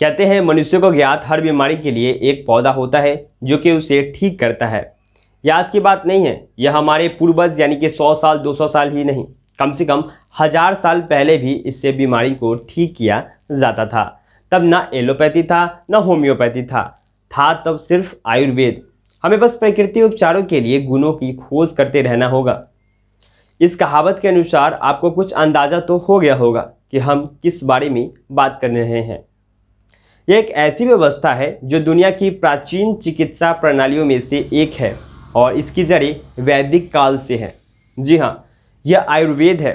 कहते हैं मनुष्य को ज्ञात हर बीमारी के लिए एक पौधा होता है जो कि उसे ठीक करता है यह आज की बात नहीं है यह हमारे पूर्वज यानी कि 100 साल 200 साल ही नहीं कम से कम हजार साल पहले भी इससे बीमारी को ठीक किया जाता था तब ना एलोपैथी था ना होम्योपैथी था था तब सिर्फ आयुर्वेद हमें बस प्रकृति उपचारों के लिए गुणों की खोज करते रहना होगा इस कहावत के अनुसार आपको कुछ अंदाज़ा तो हो गया होगा कि हम किस बारे में बात कर रहे हैं एक ऐसी व्यवस्था है जो दुनिया की प्राचीन चिकित्सा प्रणालियों में से एक है और इसकी जड़ें वैदिक काल से है जी हाँ यह आयुर्वेद है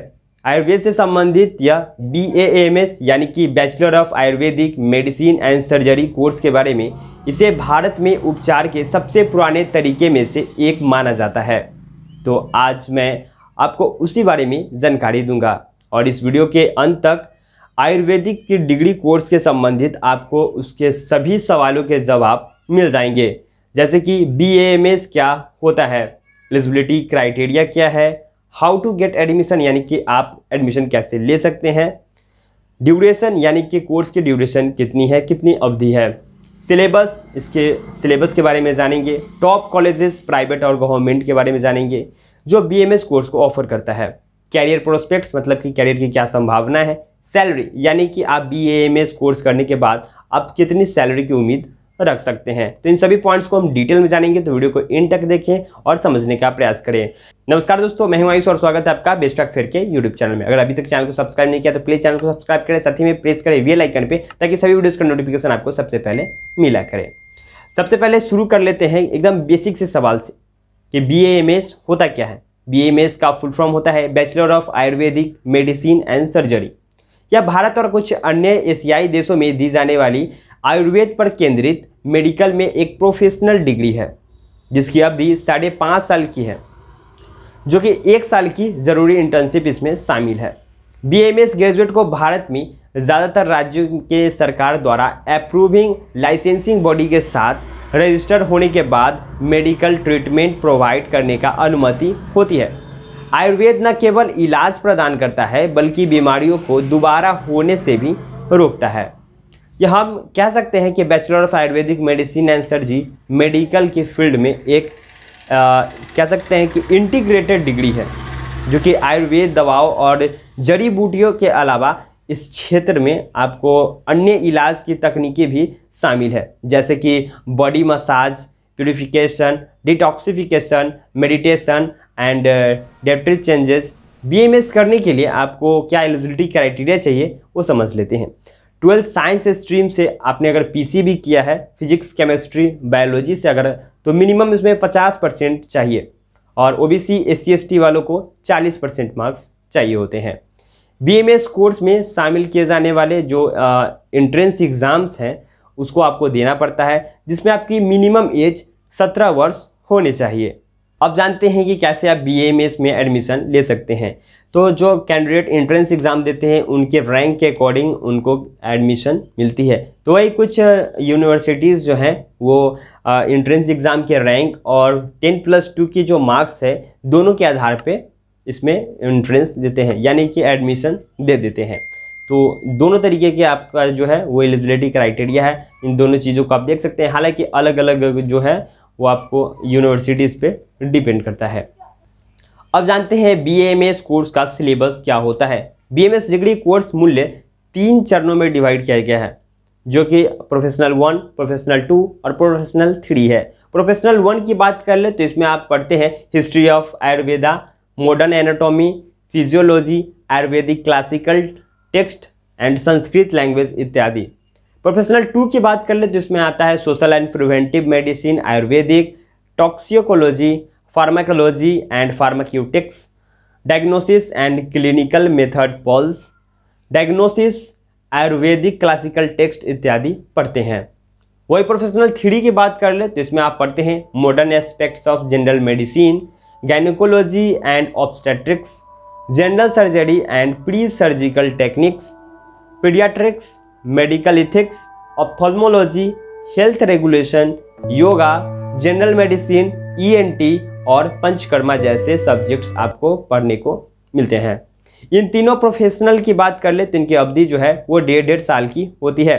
आयुर्वेद से संबंधित यह बी एम एस यानी कि bachelor of Ayurvedic medicine and surgery course के बारे में इसे भारत में उपचार के सबसे पुराने तरीके में से एक माना जाता है तो आज मैं आपको उसी बारे में जानकारी दूंगा और इस वीडियो के अंत तक आयुर्वेदिक की डिग्री कोर्स के संबंधित आपको उसके सभी सवालों के जवाब मिल जाएंगे जैसे कि बी क्या होता है एलिजिबिलिटी क्राइटेरिया क्या है हाउ टू गेट एडमिशन यानी कि आप एडमिशन कैसे ले सकते हैं ड्यूरेशन यानी कि कोर्स की ड्यूरेशन कितनी है कितनी अवधि है सिलेबस इसके सिलेबस के बारे में जानेंगे टॉप कॉलेजेस प्राइवेट और गवर्नमेंट के बारे में जानेंगे जो बीएमएस कोर्स को ऑफर करता है कैरियर प्रोस्पेक्ट्स मतलब कि कैरियर की क्या संभावना है सैलरी यानी कि आप बी एम एस कोर्स करने के बाद आप कितनी सैलरी की उम्मीद रख सकते हैं तो इन सभी पॉइंट्स को हम डिटेल में जानेंगे तो वीडियो को इन तक देखें और समझने का प्रयास करें नमस्कार दोस्तों मैं हूं आयुष और स्वागत है आपका बेस्ट ऑफ फेयर के यूट्यूब चैनल में अगर अभी तक चैनल को सब्सक्राइब नहीं किया तो प्लीज चैनल को सब्सक्राइब करें साथ ही में प्रेस करें वे लाइकन पर ताकि सभी वीडियोज़ का नोटिफिकेशन आपको सबसे पहले मिला करें सबसे पहले शुरू कर लेते हैं एकदम बेसिक से सवाल से कि बी होता क्या है बी का फुल फॉर्म होता है bachelor of Ayurvedic medicine and surgery क्या भारत और कुछ अन्य एशियाई देशों में दी जाने वाली आयुर्वेद पर केंद्रित मेडिकल में एक प्रोफेशनल डिग्री है जिसकी अवधि साढ़े पाँच साल की है जो कि एक साल की ज़रूरी इंटर्नशिप इसमें शामिल है बीएमएस ग्रेजुएट को भारत में ज़्यादातर राज्यों के सरकार द्वारा अप्रूविंग लाइसेंसिंग बॉडी के साथ रजिस्टर होने के बाद मेडिकल ट्रीटमेंट प्रोवाइड करने का अनुमति होती है आयुर्वेद न केवल इलाज प्रदान करता है बल्कि बीमारियों को दोबारा होने से भी रोकता है यह हम कह सकते हैं कि bachelor of Ayurvedic medicine and surgery medical के फील्ड में एक आ, कह सकते हैं कि इंटीग्रेटेड डिग्री है जो कि आयुर्वेद दवाओं और जड़ी बूटियों के अलावा इस क्षेत्र में आपको अन्य इलाज की तकनीकें भी शामिल है जैसे कि body massage purification detoxification meditation and dietary changes BAMS करने के लिए आपको क्या एलिजिबिलिटी क्राइटेरिया चाहिए वो समझ लेते हैं ट्वेल्थ साइंस स्ट्रीम से आपने अगर पीसी भी किया है फिजिक्स केमिस्ट्री बायोलॉजी से अगर तो मिनिमम इसमें 50 परसेंट चाहिए और ओबीसी एस टी वालों को 40 परसेंट मार्क्स चाहिए होते हैं बीएमएस कोर्स में शामिल किए जाने वाले जो इंट्रेंस uh, एग्ज़ाम्स हैं उसको आपको देना पड़ता है जिसमें आपकी मिनिमम एज सत्रह वर्ष होने चाहिए अब जानते हैं कि कैसे आप बी में एडमिशन ले सकते हैं तो जो कैंडिडेट एंट्रेंस एग्ज़ाम देते हैं उनके रैंक के अकॉर्डिंग उनको एडमिशन मिलती है तो वही कुछ यूनिवर्सिटीज़ जो हैं वो एंट्रेंस एग्ज़ाम के रैंक और टेन प्लस टू की जो मार्क्स है दोनों के आधार पे इसमें एंट्रेंस देते हैं यानी कि एडमिशन दे देते हैं तो दोनों तरीके के आपका जो है वो एलिजिबिलिटी क्राइटेरिया है इन दोनों चीज़ों को आप देख सकते हैं हालांकि अलग अलग जो है वो आपको यूनिवर्सिटीज़ पे डिपेंड करता है अब जानते हैं बीएमएस कोर्स का सिलेबस क्या होता है बीएमएस डिग्री कोर्स मूल्य तीन चरणों में डिवाइड किया गया है जो कि प्रोफेशनल वन प्रोफेशनल टू और प्रोफेशनल थ्री है प्रोफेशनल वन की बात कर ले तो इसमें आप पढ़ते हैं history of Ayurveda modern anatomy physiology Ayurvedic classical text and Sanskrit language इत्यादि प्रोफेशनल टू की बात कर ले तो इसमें आता है social and preventive medicine Ayurvedic toxicology pharmacology and pharmaceutics diagnosis and clinical method pulse diagnosis Ayurvedic classical text इत्यादि पढ़ते हैं वही प्रोफेशनल थ्री की बात कर ले तो इसमें आप पढ़ते हैं modern aspects of general medicine gynaecology and obstetrics general surgery and pre surgical techniques paediatrics medical ethics ophthalmology health regulation yoga general medicine ENT और पंचकर्मा जैसे सब्जेक्ट्स आपको पढ़ने को मिलते हैं इन तीनों प्रोफेशनल की बात कर ले तो इनकी अवधि जो है वो डेढ़ डेढ़ साल की होती है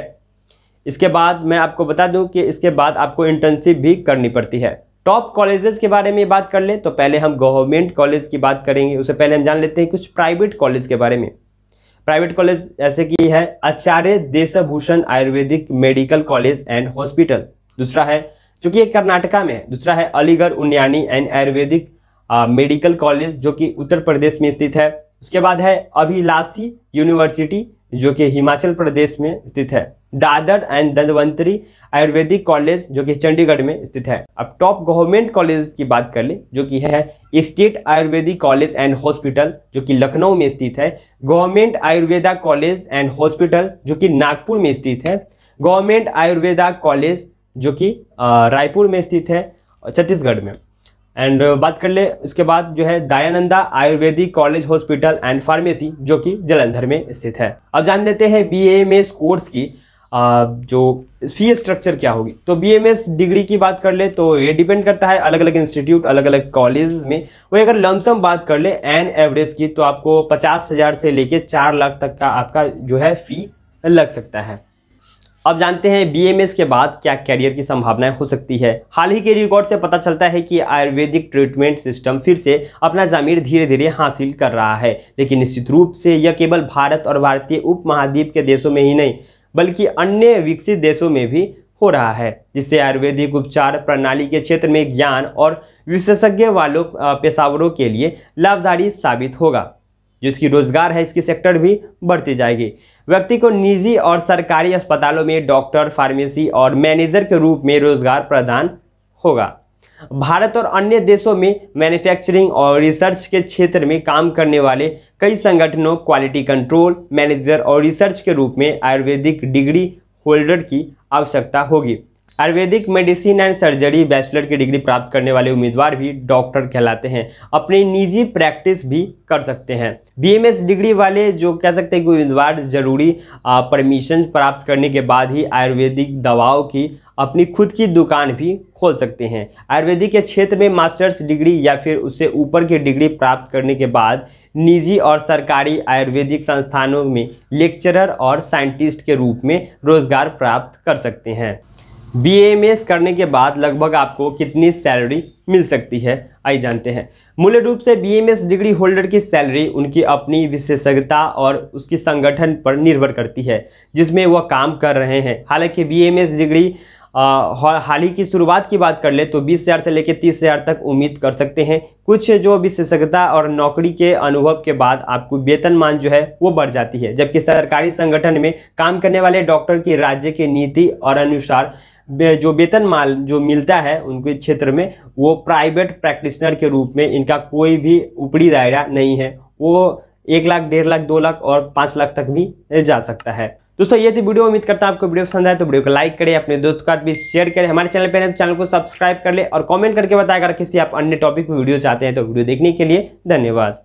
इसके बाद मैं आपको बता दूं कि इसके बाद आपको इंटर्नशिप भी करनी पड़ती है टॉप कॉलेजेस के बारे में बात कर ले तो पहले हम गवर्नमेंट कॉलेज की बात करेंगे उससे पहले हम जान लेते हैं कुछ प्राइवेट कॉलेज के बारे में प्राइवेट कॉलेज ऐसे की है Acharya Deshbhushan Ayurvedic medical college and hospital दूसरा है जो कि कर्नाटका में है दूसरा है Aligarh Unani and Ayurvedic medical college जो कि उत्तर प्रदेश में स्थित है उसके बाद है अभिलाषी यूनिवर्सिटी जो कि हिमाचल प्रदेश में स्थित है दादर एंड धनवंतरी आयुर्वेदिक कॉलेज जो कि चंडीगढ़ में स्थित है अब टॉप गवर्नमेंट कॉलेज की बात कर ले जो कि है state Ayurvedic college and hospital जो कि लखनऊ में स्थित है government Ayurveda college and hospital जो कि नागपुर में स्थित है गवर्नमेंट आयुर्वेदा कॉलेज जो कि रायपुर में स्थित है छत्तीसगढ़ में एंड uh, बात कर ले उसके बाद जो है Dayananda Ayurvedic college hospital and pharmacy जो कि जलंधर में स्थित है अब जान लेते हैं बी एम एस कोर्स की जो फी स्ट्रक्चर क्या होगी तो बी एम एस डिग्री की बात कर ले तो ये डिपेंड करता है अलग अलग इंस्टीट्यूट अलग अलग कॉलेज में वही अगर लमसम बात कर ले एन एवरेज की तो आपको पचास हज़ार से लेके चार लाख तक का आपका जो है फ़ी लग सकता है अब जानते हैं बीएमएस के बाद क्या कैरियर की संभावनाएं हो सकती है हाल ही के रिकॉर्ड से पता चलता है कि आयुर्वेदिक ट्रीटमेंट सिस्टम फिर से अपना जमीर धीरे धीरे हासिल कर रहा है लेकिन निश्चित रूप से यह केवल भारत और भारतीय उप महाद्वीप के देशों में ही नहीं बल्कि अन्य विकसित देशों में भी हो रहा है जिससे आयुर्वेदिक उपचार प्रणाली के क्षेत्र में ज्ञान और विशेषज्ञ वालों पेशावरों के लिए लाभदारी साबित होगा जो इसकी रोजगार है इसकी सेक्टर भी बढ़ती जाएगी व्यक्ति को निजी और सरकारी अस्पतालों में डॉक्टर फार्मेसी और मैनेजर के रूप में रोजगार प्रदान होगा भारत और अन्य देशों में मैन्युफैक्चरिंग और रिसर्च के क्षेत्र में काम करने वाले कई संगठनों क्वालिटी कंट्रोल मैनेजर और रिसर्च के रूप में आयुर्वेदिक डिग्री होल्डर की आवश्यकता होगी Ayurvedic medicine and surgery bachelor की डिग्री प्राप्त करने वाले उम्मीदवार भी डॉक्टर कहलाते हैं अपनी निजी प्रैक्टिस भी कर सकते हैं बीएमएस डिग्री वाले जो कह सकते हैं कि उम्मीदवार जरूरी परमिशन प्राप्त करने के बाद ही आयुर्वेदिक दवाओं की अपनी खुद की दुकान भी खोल सकते हैं आयुर्वेदिक के क्षेत्र में मास्टर्स डिग्री या फिर उससे ऊपर की डिग्री प्राप्त करने के बाद निजी और सरकारी आयुर्वेदिक संस्थानों में लेक्चरर और साइंटिस्ट के रूप में रोजगार प्राप्त कर सकते हैं एस करने के बाद लगभग आपको कितनी सैलरी मिल सकती है आई जानते हैं मूल रूप से एस डिग्री होल्डर की सैलरी उनकी अपनी विशेषज्ञता और उसकी संगठन पर निर्भर करती है जिसमें वह काम कर रहे हैं हालांकि एस डिग्री हाल ही की शुरुआत की बात कर ले तो बीस हज़ार से लेकर तीस हज़ार तक उम्मीद कर सकते हैं कुछ जो विशेषज्ञता और नौकरी के अनुभव के बाद आपको वेतनमान जो है वो बढ़ जाती है जबकि सरकारी संगठन में काम करने वाले डॉक्टर की राज्य की नीति और अनुसार जो वेतन माल जो मिलता है उनके क्षेत्र में वो प्राइवेट प्रैक्टिशनर के रूप में इनका कोई भी ऊपरी दायरा नहीं है वो एक लाख डेढ़ लाख दो लाख और पाँच लाख तक भी जा सकता है दोस्तों ये थी वीडियो उम्मीद करता हूँ आपको वीडियो पसंद आए तो वीडियो को लाइक करें अपने दोस्तों के साथ भी शेयर करें हमारे चैनल पर तो चैनल को सब्सक्राइब कर ले और कॉमेंट करके बताएं अगर किसी आप अन्य टॉपिक पर वीडियो चाहते हैं तो वीडियो देखने के लिए धन्यवाद